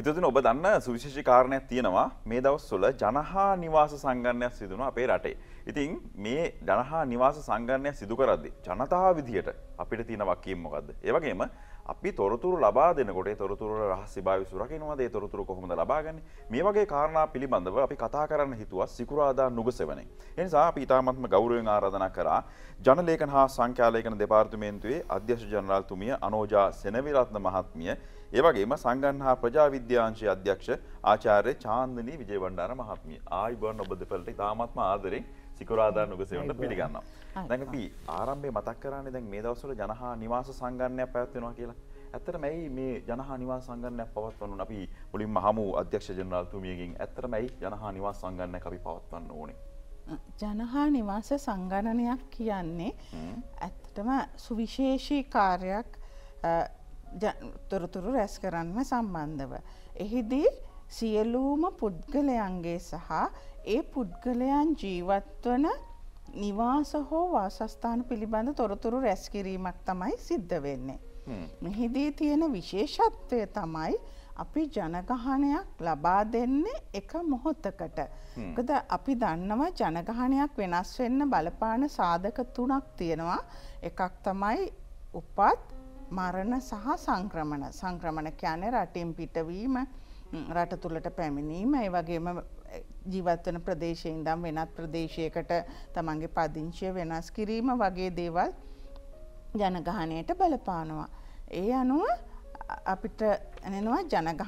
හිතතුන ඔබ දන්න සුවිශේෂි කාරණයක් තියෙනවා මේ දවස්වල ජනහා නිවාස සංගණයක් සිදුන අපේ රටේ. ඉතින් මේ ජනහා නිවාස සංගණයක් සිදු කරද්දි. ජනතා විදිහට අපිට තියෙන වක්කීම් මොකක්ද. ඒවගේම අපි තොරතුරු ලබා දෙනකොට තොරතුර රහසි භාවිසුරකිනවාදේ තොරතුරු කොහොමද ලබාගන්න මේ වගේ කාරණා පිළිබඳව අපි කතා කරන්න හිතුවත් සිකුරාදා නුගසවනේ. එනිසා අපි ඉතාමත්ම ගෞරවෙන් ආරාධනා කරා ජනලේකන හා සංඛ්‍යාලේකන දෙපාර්තමේන්තුවේ අධ්‍යක්ෂ ජනරාල්තුමිය අනෝජා සෙනවිරත්න මහත්මිය ඒවගේම සංගන් හා ප්‍රජාවිද්‍යාංශයේ අධ්‍යක්ෂ ආචාර්ය චාන්දනී විජේවණ්ඩාර මහත්මිය ආයිබෝන් ඔබ දෙපළට ඉතාමත්ම ආදරෙන් සිකරාදා නුගසවන්න පිළිගන්න. දැඟපි ආරම්භය මතක් කරන්නේ දැන් මේ දවසට ජනහා නිවාස සංගන්නයක් පැත්වෙනවා කියලා. ඇත්තට මැයි මේ ජනහා නිවා සංගන්නයක් පවත්වන්නු අපි මුලින් මහමු අධ්‍යක්ෂ ජනරල්තුමියකින් ඇත්තට මැයි ජනහා නිවා සංගන්න අපි පවත්වන්න ඕනේ. ජනහා නිවාස සංගණනයක් කියන්නේ ඇත්තටම සුවිශේෂී කාර්යක් තොරතුරු රැස් කරන්ම සම්බන්ධව. එහිදී සියලූම පුද්ගලයන්ගේ සහ ඒ පුද්ගලයන් ජීවත්වන නිවාස හෝ වාසස්ථාන පිළිබඳ තොරතුරු රැස්කිරීමක් තමයි සිද්ධ වෙන්නේ. මෙහිදී තියෙන විශේෂත්වය තමයි අපි ජනගහනයක් ලබා දෙන්නේ එක මොහොතකට. කද අපි දන්නවා ජනගහනයක් වෙනස් වෙන්න බලපාන සාධක තුනක් තියෙනවා. එකක් තමයි උපත් මරණ සහ සංක්‍රමණ සංක්‍රමණ කියන රටින් පිටවීම රට තුළට පැමිණීම ඒ වගේම ජීවත්වන ප්‍රදේශය ඉඳම් වෙනත් ප්‍රදේශයකට තමන්ගේ පදිංචිය වෙනස් කිරීම වගේ දේවල් ජනගහනයට බලපානවා. ඒ අනුව අපිට එනවා ජනගහනයක්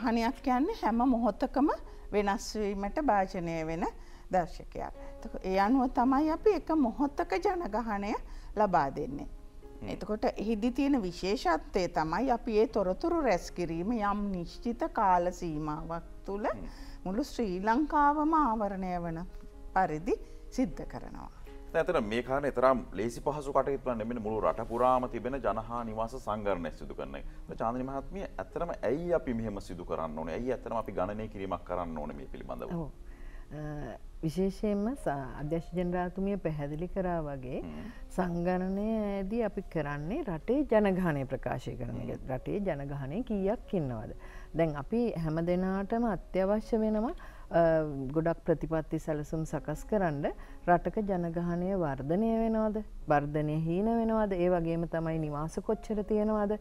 යන්නේ හැම මොහොතකම වෙනස්වීමට භාජනය වෙන දර්ශකයක්. ඒ අනුව තමයි අපි එක මොහොත්තක ජනගහනය ලබා දෙන්නේ. එතකොට එහිදි තියෙන විශේෂත්වය තමයි අපි ඒ තොරතුරු රැස් කිරීම යම් නිශ්චිත කාලසීමාවක් තුළ මුළු ශ්‍රී ලංකාවම ආවරණය වන පරිදි සිද්ධ කරනවා. ඇතන මේ කාන තරම් ලේසි පහසු කටයුතුව නෙමෙන මුළු රට පුරාම තිබෙන ජනහා නිවාස සංගරණය සිදු කරන චාන්දන මහත්මිය ඇතරම ඇයි අපි මෙහෙම සිදු කරන්න ඕන ඇයි ඇතරම අපි ගණනය කිරීමක් කරන්න ඕන මේ පිළිබඳව. විශේෂයෙන්ම අධ්‍යශ ජනරාතුමිය පැහැදිලි කරා වගේ සංගණනය ඇදී අපි කරන්නේ රටේ ජනගානය ප්‍රකාශය කරන එක රටේ ජනගානය කීයක් ඉන්නවද. දැන් අපි හැම දෙනාටම අත්‍යවශ්‍ය වෙනවා ගොඩක් ප්‍රතිපත්ති සැලසුම් සකස් කරන්න රටක ජනගහනය වර්ධනය වෙනවාද බර්ධනය හීන වෙනවාද ඒ වගේම තමයි නිවාස කොච්චර තියෙනවාද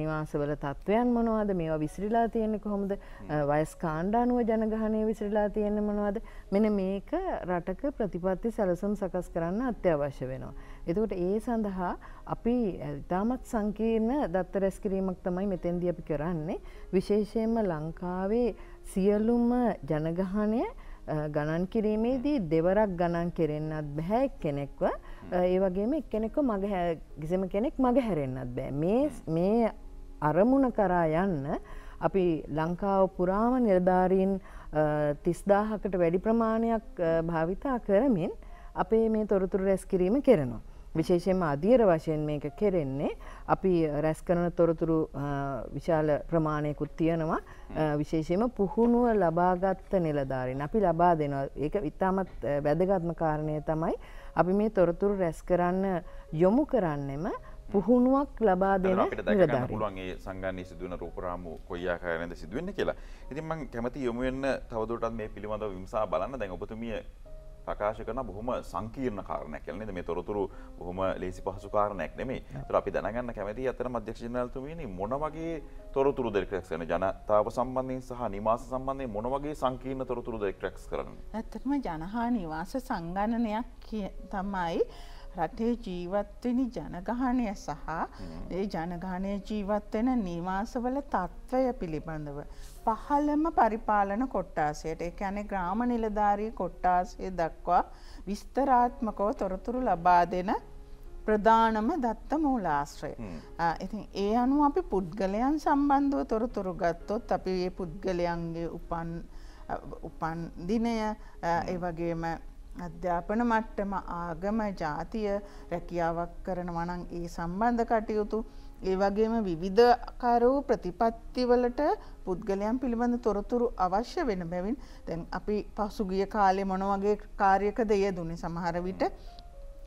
නිවාසවල තත්ත්වයන් මොනවාද මේවා විසිරිලා තියෙන්නේ කොහොමද වයස් කාණ්ඩානුව ජනගහනය විසිරිලා තියෙන මොනවාද මෙන මේක රටක ප්‍රතිපත්ති සැලසුම් සකස් කරන්න අත්‍යවශ්‍ය වෙනවා. එතකොට ඒ සඳහා අපි ඉතාමත් සංකීර්ණ දත්ත රැස්කිරීමක් තමයි මෙතෙන්දී අපි කරන්නේ විශේෂයෙන්ම ලංකාවේ සියලුම ජනගහනය ගණන් කිරීමේදී දෙවරක් ගණන් කෙරෙන්න්නත් බැහැ කෙනෙක්ව ඒ වගේම එක්කෙනෙක්ව මග ගිසම කෙනෙක් මග හැරෙන්න්නත් බෑ මේ මේ අරමුණ කරා යන්න අපි ලංකාව පුරාම නිලධාරීන් තිස්දාහකට වැඩි ප්‍රමාණයක් භාවිතා කරමින් අපේ මේ තොරතුරු රැස් කිරීම කෙරෙනවා. විශේෂයෙන්ම අධීර වශයෙන් මේක කෙරෙන්නේ අපි රැස් කරන තොරතුරු විශාල ප්‍රමාණයකුත් තියෙනවා විශේෂයෙන්ම පුහුණුව ලබාගත්ත නිලධාරීන් අපි ලබා දෙනවා ඒක ඉතාමත් වැදගත්ම කාරණය තමයි අපි මේ තොරතුරු රැස් කරන්න යොමු කරන්නෙම පුහුණුවක් ලබා දෙන නිලධාරීන්ගේ සංගානයේ සිදුවන රූපරාමු කොයි ආකාරයෙන්ද සිදුවෙන්නේ කියලා. ඉතින් මම කැමති යොමු වෙන්න තවදුරටත් මේ පිළිබඳව විමසා බලන්න දැන් ඔබතුමිය ප්‍රකාශ කරන බොහොම සංකීර්ණ කාරණයක් කියලා නේද මේ තොරතුරු බොහොම ලේසි පහසු කාරණයක් නෙමෙයි. ඒතර අපි දැනගන්න කැමැති අතන මධ්‍යක්ෂ ජනරාල්තුමීනි මොන වගේ තොරතුරුද රැක්ස් කරන ජනතාව සම්බන්ධයෙන් සහ නිවාස සම්බන්ධයෙන් මොන වගේ සංකීර්ණ තොරතුරුද රැක්ස් කරන්නේ? ඇත්තටම ජනහා නිවාස සංගණනයක් තමයි රටේ ජීවත්වෙනි ජනගහනය සහ ඒ ජනගානය ජීවත්වෙන නිවාසවල තත්ත්වය පිළිබඳව. පහළම පරිපාලන කොට්ටාසයට ඒ ඇනේ ග්‍රාම නිලධාරී කොට්ටාසේ දක්වා විස්තරාත්මකව තොරතුරු ලබා දෙන ප්‍රධානම දත්ත මූලාශ්‍රය. ඉතින් ඒ අනුව අපි පුද්ගලයන් සම්බන්ධව තොරතුරු ගත්තොත් අපි ඒ පුද්ගලයන්ගේ උපන් උපන් දිනය ඒ වගේම අධ්‍යාපන මට්ටම ආගම ජාතිය රැකියාවක් කරනවා නම් ඒ සම්බන්ධ කටයුතු ඒ වගේම විවිධකාර වූ ප්‍රතිපත්තිවලට පුද්ගලයන් පිළිබඳ තොරතුරු අවශ්‍ය වෙන බැවින් දැන් අපි පසුගිය කාලේ මොන වගේ කාර්යකද යෙදුනේ සමහර විට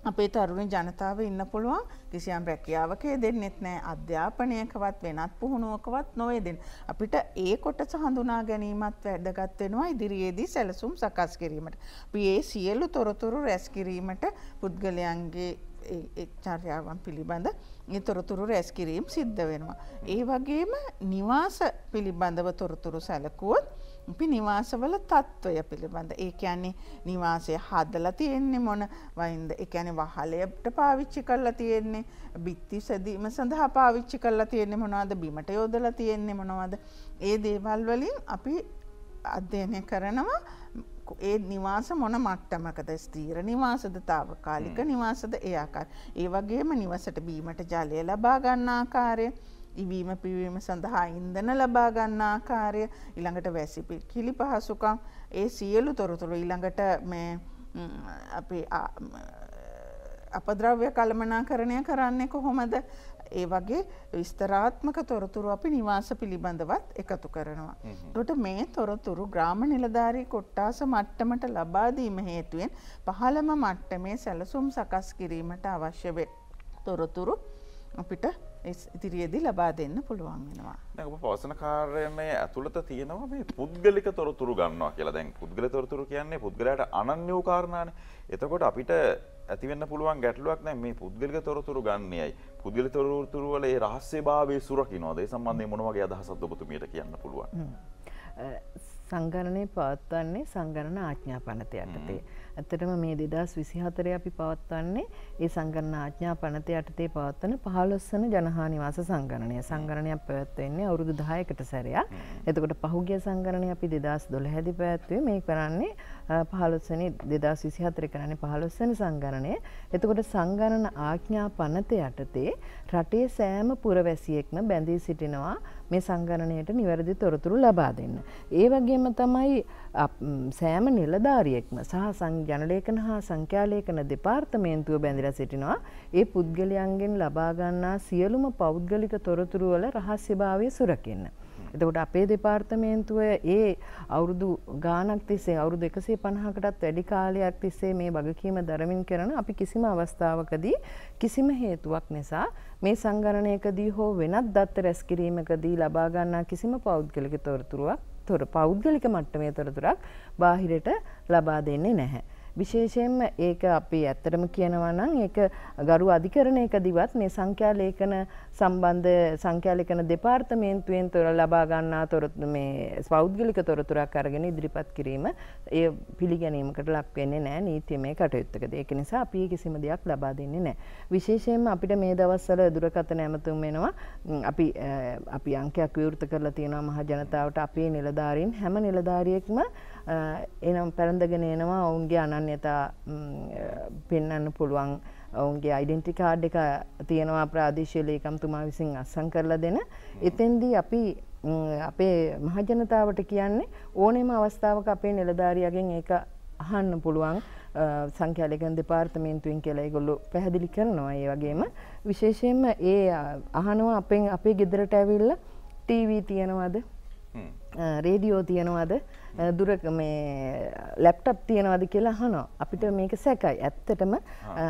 අපේ තරුණ ජනතාව ඉන්න පුළුවන් කිසියම් රැකියාවකේ දෙන්නෙත් නෑ අධ්‍යාපනයකවත් වෙනත් පුහුණුවකවත් නොවේදෙන්. අපිට ඒ කොටස හඳුනා ගැනීමත් වැදගත් වෙනවා ඉදිරියේදී සැලසුම් සකස් කිරීමට. අපි ඒ සියලු තොරතුරු රැස් කිරීමට පුද්ගලයන්ගේ චර්යාවන් පිළිබඳ තොරතුරු රැස්කිරීම් සිද්ධ වෙනවා. ඒ වගේම නිවාස පිළිබඳව තොරතුරු සැලකුවොත් අපි නිවාසවල තත්ත්වය පිළිබඳ ඒ කියන්නේ නිවාසය හදලා තියෙන්නේ මොන වයින්ද ඒ කියන්නේ වහලයට පාවිච්චි කරලා තියෙන්නේ බිත්ති සැදීම සඳහා පාවිච්චි කරලා තියෙන්නේ මොනවද බිමට යොදලා තියෙන්නේ මොනවද ඒ දේවල් වලින් අපි අධ්‍යයනය කරනවා ඒ නිවාස මොන මට්ටමකද ස්ත්‍රීර නිවාසද තාවකාලික නිවාසද එයාකාර. ඒ වගේම නිවසට බීමට ජලය ලබාගන්නාකාරය. ඉවීම පිවීම සඳහා ඉන්දන ලබා ගන්නා ආකාරය ඊළඟට වැසිපි කිලි පහසුකම් ඒ සියලු තොරතුරු ඊළඟට මේ අපේ අපද්‍රව්‍ය කළමනාකරණය කරන්නේ කොහොමද ඒ වගේ විස්තරාත්මක තොරතුරු අපි නිවාස පිළිබඳවත් එකතු කරනවා. ට මේ තොරතුරු ග්‍රාම නිලධාරී කොට්ටාස මට්ටමට ලබාදීම හේතුවෙන් පහළම මට්ටමේ සැලසුම් සකස් කිරීමට අවශ්‍යවේ තොරතුරු අපිට ඉදිරියේදී ලබා දෙන්න පුළුවන් වෙනවා. දැන් ඔබ පවසන කාර්යමේ ඇතුළත තියෙනවා මේ පුද්ගලික තොරතුරු ගන්නවා කියලා. දැන් පුද්ගල තොරතුරු කියන්නේ පුද්ගලයාට අනන්‍ය වූ කාරණානේ. එතකොට අපිට ඇතිවෙන්න පුළුවන් ගැටලුවක් නෑ මේ පුද්ගලික තොරතුරු ගන්නයයි පුද්ගල තොරතුරු වල ඒ රහස්සේ භාවය සුරකින්නවාද ඒ සම්බන්ධයෙන් මොන වගේ අදහසක් ඔබතුමියට කියන්න පුළුවන් සංගණනය පවත්වන්නේ සංගණන ආඥා පනත යටතේ. ඇතරම මේ දෙදස් විසිහතර අපි පවත්වන්නේ ඒ සංගන්න ආඥා පනත යටතේ පවත්වන පහලොස්සන ජනහානිවාස සංගණනය සංගණනයක් පැවැත්වවෙන්නේ අවුරුදු දායකට සැරයා එතකොට පහුගිය සංගණනය අපි දෙදස් දොළ හැදි පැත්වේ මේ කරන්නේ පහලොස්සනි දෙදස් විසිහතර කරන්නේ පහලොස්සන සංගණනය එතකොට සංගණන ආඥා පනත යටතේ රටේ සෑම පුරවැසියෙක්ම බැඳී සිටිනවා මේ සංගණනයට නිවැරදි තොරතුරු ලබා දෙන්න. ඒ වගේම තමයි සෑම නිලධාරියෙක්ම සහ ජනලේඛන හා සංඛ්‍යාලේඛන දෙපාර්තමේන්තුව බැඳිලා සිටිනවා. ඒ පුද්ගලයන්ගෙන් ලබා ගන්නා සියලුම පෞද්ගලික තොරතුරු වල රහස්‍යභාවය සුරකින්න. එතකොට අපේ දෙපාර්තමේන්තුව ඒ අවුරුදු ගානක් තිස්සේ අවුරුදු එකසේ පණහකටත් වැඩි කාලයක් තිස්සේ මේ වගකීම දරමින් කරන අපි කිසිම අවස්ථාවකදී කිසිම හේතුවක් නිසා මේ සංගණනයකදී හෝ වෙනත් දත්ත රැස්කිරීමකදී ලබාගන්නා කිසිම පෞද්ගලික තොරතුරුවක් තොර පෞද්ගලික මට්ටමේ තොරතුරක් බාහිරට ලබා දෙන්නේ නැහැ. විශේෂයෙන්ම ඒක අපි ඇත්තටම කියනවා නම් ඒක ගරු අධිකරණයක දිවත් මේ සංඛ්‍යා ලේඛන සම්බන්ධ සංඛ්‍යා ලේඛන දෙපාර්තමේන්තුවෙන් තොර ලබා ගන්නා තොරතුරු මේ පෞද්ගලික තොරතුරක් අරගෙන ඉදිරිපත් කිරීම ඒ පිළිගැනීමකට ලක් වෙන්නේ නැහැ නීතිමය කටයුත්තකදී. ඒක නිසා අපි කිසිම දෙයක් ලබා දෙන්නේ නැහැ. විශේෂයෙන්ම අපිට මේ දවස්වල දුරකථන ඇමතුම් එනවා. අපි අපි අංකයක් විවෘත කරලා තියෙනවා මහ ජනතාවට අපේ නිලධාරීන් හැම නිලධාරියෙක්ම එනම් පැරඳගෙන එනවා ඔවුන්ගේ අනන්‍යතා පෙන්න්න පුළුවන් ඔවුන්ගේ අයිඩෙන්ටිකාඩ් එක තියෙනවා ප්‍රාදේශීය ලේකම්තුමා විසින් අත්සන් කරලා දෙන. එතෙන්දී අපි අපේ මහජනතාවට කියන්නේ ඕනෑම අවස්ථාවක අපේ නිලධාරියාගෙන් ඒක අහන්න පුළුවන් සංඛ්‍යාලේකන් දෙපාර්තමේන්තුවෙන් කියලා ඒගොල්ලෝ පැහැදිලි කරනවා. ඒ වගේම විශේෂයෙන්ම ඒ අහනවා අපෙන් අපේ ගෙදරට ඇවිල්ලා ටීවී තියෙනවද? රේඩියෝ තියෙනවද? දුර ලැප්ටප් තියෙනවද කියලා හනෝ අපිට මේක සැකයි ඇත්තටම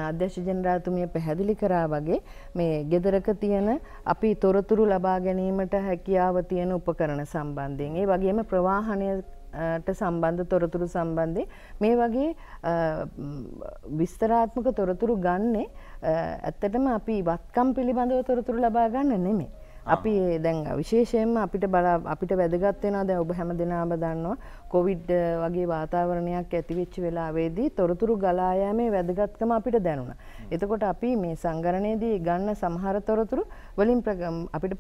අධ්‍යශ ජනරාතුමිය පැහැදිලි කරා වගේ මේ ගෙදරක තියෙන අපි තොරතුරු ලබා ගැනීමට හැකියාව තියෙන උපකරන සම්බන්ධයෙන් ඒ වගේම ප්‍රවාහනයට සම්බන්ධ තොරතුරු සම්බන්ධය මේ වගේ විස්තරාත්මක තොරතුරු ගන්නේ ඇත්තටම අපි වත්කම් පිළිබඳව තොරතුරු ලබා ගන්න නෙමේ අපි දැන් විශේෂයෙන්ම අපිට බල අපිට වැදගත්වෙනවා දැ ඔබ හැම දෙනාම දන්නවා කොවිඩ් වගේ වාතාවරණයක් ඇතිවෙච්ච වෙලාවේදී තොරතුරු ගලායෑමේ වැදගත්කම අපිට දැනුණ. එතකොට අපි මේ සංගරණයේදී ගන්න සමහර තොරතුරු වලින් අපිට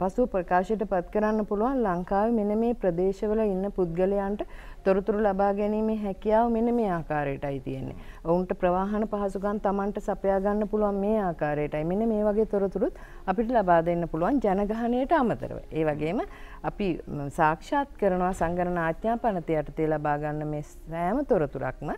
පසු ප්‍රකාශයට පත් කරන්න පුළුවන් ලංකාවේ මෙන්න මේ ප්‍රදේශවල ඉන්න පුද්ගලයන්ට තොරතුරු ලබා ගැනීමේ හැකියාව මෙන්න මේ ආකාරයටයි තියෙන්නේ. ඔවුන්ට ප්‍රවාහන පහසුකම් Tamanට සපයා ගන්න පුළුවන් මේ ආකාරයටයි. මෙන්න මේ වගේ තොරතුරුත් අපිට ලබා දෙන්න පුළුවන් ජනගහණයට අමතරව. ඒ වගේම අපි සාක්ෂාත් කරනවා සංගණන ආඥාපනත යටතේ ලබා ගන්න මේ සෑම තොරතුරක්ම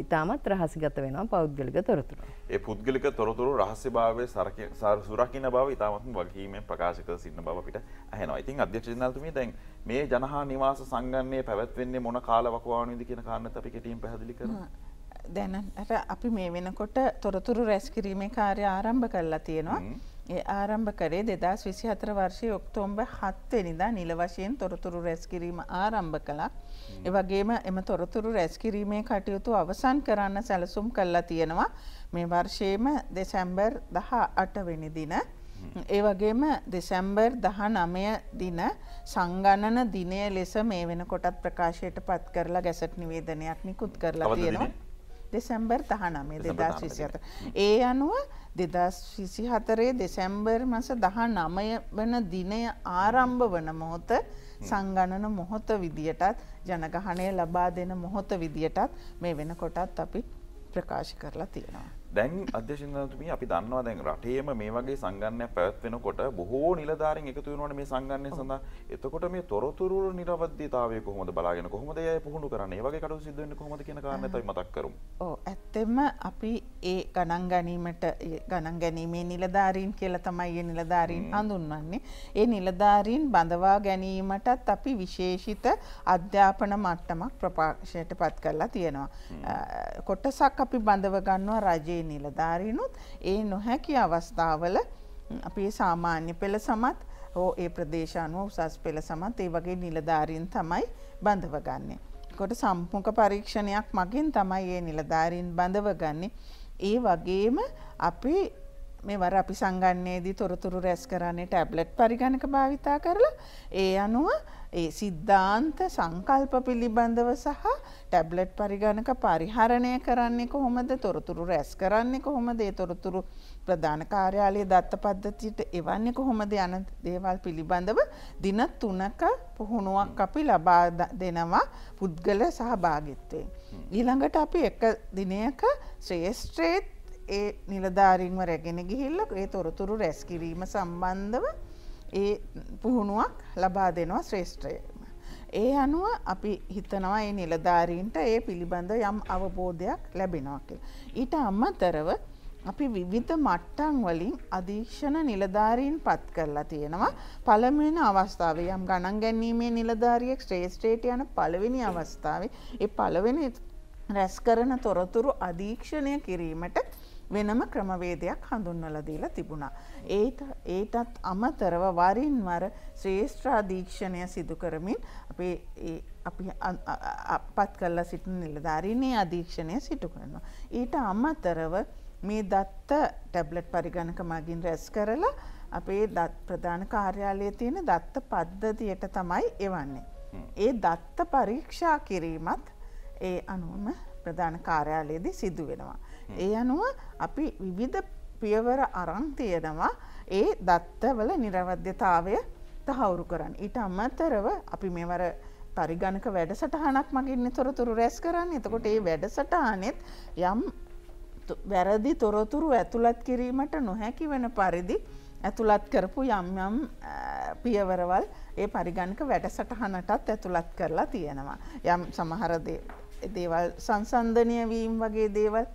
ඉතාමත් රහසිගත වෙනවා පෞද්ගලික තොරතුරු. ඒ පුද්ගලික තොරතුරු රහස්‍යභාවය සුරකින්න බව ඉතාමත්ම වගකීමෙන් ප්‍රකාශිත සින්න බව අපිට ඇහෙනවා. ඉතින් අධ්‍යක්ෂ ජනාධිපතිතුමී දැන් මේ ජනහා නිවාස සංගන්නේ පැවැත්වෙන්නේ මොන කාලවකවානුවේද කියන කාරණත් අපි කෙටියෙන් පැහැදිලි කරනවා. දැනට අපි මේ වෙනකොට තොරතුරු රැස් කිරීමේ කාර්ය ආරම්භ කරලා තියෙනවා. ඒ ආරම්භ කරේ දෙදස් විසි හතර වර්ෂය ඔක්තෝම්බ හත්වෙනිදා නිල වශයෙන් තොරතුරු රැස්කිරීම ආරම්භ කළා. එවගේම එම තොරතුරු රැස්කිරීමේ කටයුතු අවසන් කරන්න සැලසුම් කල්ලා තියෙනවා මේ වර්ෂයේම දෙසැම්බර් දහ අටවෙනි දින. ඒ වගේම දෙසැම්බර් දහ නමය දින සංගණන දිනය ලෙස මේ වෙන කොටත් ප්‍රකාශයට පත් කරලා ගැසට නිවේදනයක් නිකුත් කරලා තියෙනවා. දෙසැම්බර් තහනමේ දෙදස් විසිහත. ඒ අනුව දෙදස් විසිහතරේ දෙසැම්බර් මස දහ නමය වන දිනය ආරම්භ වන මොහොත සංගණන මොහොත විදියටත් ජනගහනය ලබා දෙන මොහොත විදියටත් මේ වෙන කොටත් අපි ප්‍රකාශ කරලා තියෙනවා. දැන් අධ්‍යක්ෂකතුමිය අපි දන්නවා දැන් රටේම මේ වගේ සංගණනයක් පැවැත්වෙනකොට බොහෝ නිලධාරීන් එකතු වෙනවනේ මේ සංගණනය සඳහා. එතකොට මේ තොරතුරු නිර්වද්‍යතාවය කොහොමද බලාගෙන කොහොමද ඒ අය පුහුණු කරන්නේ? ඒ වගේ කටයුතු සිද්ධ වෙන්නේ කොහොමද කියන කාරණය තමයි මතක් කරමු. ඔව් ඇත්තෙන්ම අපි ඒ ගණන් ගැනීමට ගණන් ගැනීමේ නිලධාරීන් කියලා තමයි ඒ නිලධාරීන් හඳුන්වන්නේ. ඒ නිලධාරීන් බඳවා ගැනීමටත් අපි විශේෂිත අධ්‍යාපන මට්ටමක් ප්‍රකාශයට පත් කරලා තියෙනවා. කොටසක් අපි බඳව ගන්නවා රජයේ අපේ නිලධාරීනුත් ඒ නොහැකි අවස්ථාවල අපේ සාමාන්‍ය පෙළ සමත් හෝ ඒ ප්‍රදේශානුව උසස් පෙළ සමත් ඒ වගේ නිලධාරීන් තමයි බඳවගන්නේ. කොට සම්පුක පරීක්ෂණයක් මගින් තමයි ඒ නිලධාරීන් බඳවගන්නේ. ඒ වගේම අපි මේ වර අපි සංගන්නයේදී තොරතුරු රැස් කරන්නේ ටැබ්ලට් පරිගණක භාවිතා කරලා ඒ අනුව ඒ සිද්ධාන්ත සංකල්ප පිළිබඳව සහ ටැබ්ලට් පරිගණක පරිහරණය කරන්නේ කොහොමද තොරතුරු රැස් කරන්නේ කොහොමද ඒ තොරතුරු ප්‍රධාන කාර්යාලයේ දත්ත පද්ධතියට එවන්නේ කොහොමද යන දේවල් පිළිබඳව දින 3ක පුහුණුවක් අපි ලබා දෙනවා පුද්ගල සහභාගීත්වයෙන් ඊළඟට අපි එක දිනයක ශ්‍රේෂ්ඨ ඒ නිලධාරින්ව රැගෙන ගිහිල්ල ඒ තොරතුරු රැස්කිරීම සම්බන්ධව ඒ පුහුණුවක් ලබා දෙනවා ශ්‍රේෂ්ඨයම. ඒ අනුව අපි හිතනවා ඒ නිලධාරීන්ට ඒ පිළිබඳ යම් අවබෝධයක් ලැබෙනවා කියලා. ඊට අමතරව අපි විවිධ මට්ටම් වලින් අධීක්ෂණ නිලධාරීන් පත් කරලා තියෙනවා. පළමුවෙන අවස්ථාවේ යම් ගණන් ගැනීමේ නිලධාරියෙක් ශ්‍රේෂ්ඨයට යන පළවෙනි අවස්ථාවේ ඒ පළවෙනි රැස් කරන තොරතුරු අධීක්ෂණය කිරීමට වෙනම ක්‍රමවේදයක් හඳුන්වලා දීලා තිබුණා. ඒට ඒටත් අමතරව වරින් වර ශ්‍රේෂ්ඨාධීක්ෂණය සිදු කරමින් අපේ අපි අපත් කරලා සිටින නිලධාරීනේ අධීක්ෂණය සිදු කරනවා. ඊට අමතරව මේ දත්ත ටැබ්ලට් පරිගණක මගින් රැස් කරලා අපේ දත් ප්‍රධාන කාර්යාලයේ තියෙන දත්ත පද්ධතියට තමයි එවන්නේ. ඒ දත්ත පරීක්ෂා කිරීමත් ඒ අනුවම ප්‍රධාන කාර්යාලයේදී සිදු වෙනවා. ඒ අනුව අපි විවිධ පියවර අරං තියෙනවා ඒ දත්තවල නිරවද්‍යතාවය තහවුරු කරන්න. ඊට අමතරව අපි මෙවර පරිගණක වැඩසටහනක් මගින්න තොරතුරු රැස් කරන්න එතකොට ඒ වැඩසටහනෙත් යම් වැරදි තොරතුරු ඇතුළත් කිරීමට නොහැකි වෙන පරිදි ඇතුළත් කරපු යම් යම් පියවරවල් ඒ පරිගණක වැඩසටහනටත් ඇතුළත් කරලා තියෙනවා. යම් සමහර දේවල් සංසන්ධනය වීම් වගේ දේවල්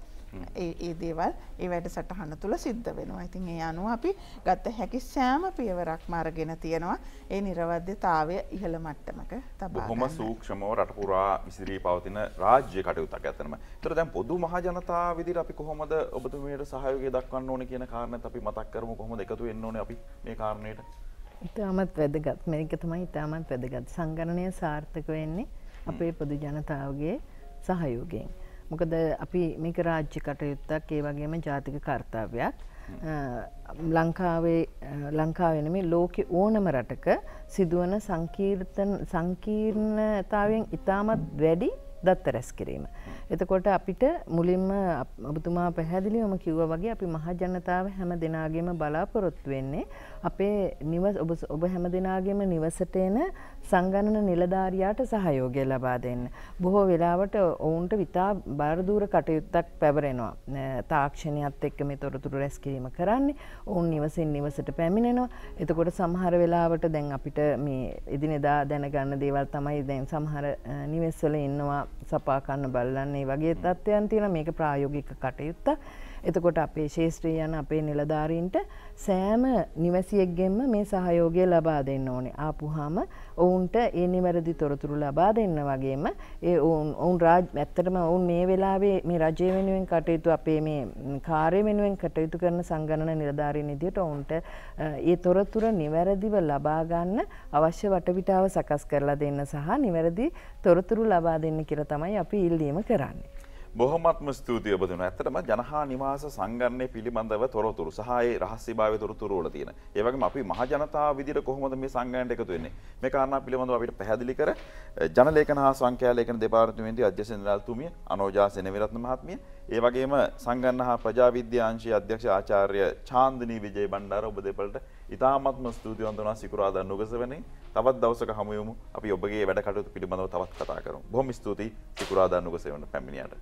ඒ දේවල් ඒ වැඩ සටහන තුළ සිද්ධ වෙනවා. ඉතින් ඒ අනුව අපි ගත හැකි සෑම පියවරක්ම අරගෙන තියෙනවා. ඒ නිර්වද්‍යතාවය ඉහළ මට්ටමක තබා බොහොම සූක්ෂමව රට පුරා විසිරී පවතින රාජ්‍ය කටයුත්තක් ඇත්තනම. ඒතර දැන් පොදු මහ ජනතාව විදිහට අපි කොහොමද ඔබතුමියට සහයෝගය දක්වන්න ඕනේ කියන කාරණේත් අපි මතක් කරමු කොහොමද එකතු වෙන්න ඕනේ අපි මේ කාරණේට. ඉතාමත් වැදගත් මේක තමයි ඉතාමත් වැදගත් සංගණනය සාර්ථක වෙන්නේ අපේ පොදු ජනතාවගේ සහයෝගයෙන්. මොකද අපි මේක රාජ්‍ය කටයුත්තක් ඒ වගේම ජාතික කර්තාවයක් ලංකාවේ ලංකාවෙන මේ ලෝකෙ ඕනම රටක සිදුවන සංකීර්ණතාවයෙන් ඉතාමත් වැඩි දත්ත රැස් කිරීම. එතකොට අපිට මුලින්ම ඔබතුමා පැහැදිලිවම කිව්වා වගේ අපි මහජනතාව හැම දෙනාගේම බලාපොරොත්තු වෙන්නේ අපේ නිවස ඔබ ඔබ හැම දෙනාගේම නිවසට එන සංගණන නිලධාරියාට සහයෝගය ලබා දෙන්න. බොහෝ වෙලාවට ඔවුන්ට විතා බාරදූර කටයුත්තක් පැවරෙනවා. තාක්ෂණයත් එක්ක මේ තොරතුරු රැස් කිරීම කරන්නේ. ඔවුන් නිවසින් නිවසට පැමිණෙනවා. එතකොට සමහර වෙලාවට දැන් අපිට මේ එදිනෙදා දැනගන්න දේවල් තමයි දැන් සමහර නිවෙස්වල ඉන්නවා සපාකන්න බල්ලන්නේ වගේ තත්ත්වයන් තියෙන මේක ප්‍රායෝගික කටයුත්ත එතකොට අපේ ශේෂත්‍රී යන අපේ නිලධාරීන්ට සෑම නිවැසියෙක්ගෙන්ම මේ සහයෝගය ලබා දෙන්න ඕනේ. ආපුහම ඔවුන්ට ඒ නිවැරදි තොරතුරු ලබා දෙන්න වගේම ඒ ඔවුන් ඔවුන් රාජ් ඇත්තටම ඔවුන් මේ වෙලාවේ මේ රජය වෙනුවෙන් කටයුතු අපේ මේ කාර්ය වෙනුවෙන් කටයුතු කරන සංගණන නිලධාරීන් විදියට ඔවුන්ට ඒ තොරතුරු නිවැරදිව ලබා ගන්න අවශ්‍ය වටපිටාව සකස් කරලා දෙන්න සහ නිවැරදි තොරතුරු ලබා දෙන්න කියලා කියලා තමයි අපි ඉල්ලීම කරන්නේ. බොහොමත්ම ස්තුතිය ඔබතුන ඇත්තටම ජනහා නිවාස සංගරණය පිළිබඳව තොරතුරු සහයේ රහස්‍යභාවය තොරතුරු වල තියෙන. ඒ වගේම අපි මහ ජනතාව විදිහට කොහොමද මේ සංගයනට එකතු වෙන්නේ? මේ කාරණා පිළිබඳව අපිට පැහැදිලි කර ජනලේඛන හා සංඛ්‍යාලේඛන දෙපාර්තමේන්තුවේ අධ්‍යක්ෂ ජනරාල්තුමිය අනෝජා සෙනවිරත්න මහත්මිය, ඒ වගේම සංගරණ හා ප්‍රජාවිද්‍යා අංශයේ අධ්‍යක්ෂ ආචාර්ය චාන්දිනී විජේ බණ්ඩාර ඔබ දෙපළට ඉතාමත්ම ස්තුතිවන්ත වෙනවා සිකුරාදා නුගසවනේ. තවත් දවසක හමු වෙමු. අපි ඔබගේ වැඩ කටයුතු පිළිබඳව තවත් කතා කරමු. බොහොම ස්තුතියි සිකුරාදා නුගසවන පැමිණියට.